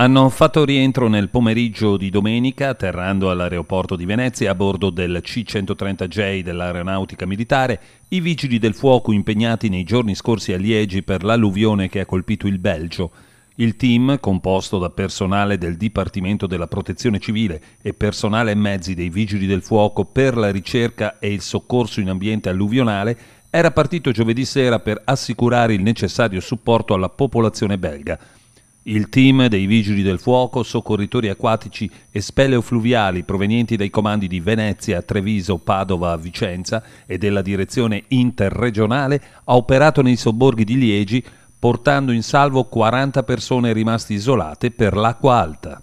Hanno fatto rientro nel pomeriggio di domenica, atterrando all'aeroporto di Venezia a bordo del C-130J dell'aeronautica militare, i vigili del fuoco impegnati nei giorni scorsi a Liegi per l'alluvione che ha colpito il Belgio. Il team, composto da personale del Dipartimento della Protezione Civile e personale e mezzi dei vigili del fuoco per la ricerca e il soccorso in ambiente alluvionale, era partito giovedì sera per assicurare il necessario supporto alla popolazione belga. Il team dei Vigili del Fuoco, soccorritori acquatici e speleofluviali provenienti dai comandi di Venezia, Treviso, Padova, Vicenza e della direzione interregionale ha operato nei sobborghi di Liegi portando in salvo 40 persone rimaste isolate per l'acqua alta.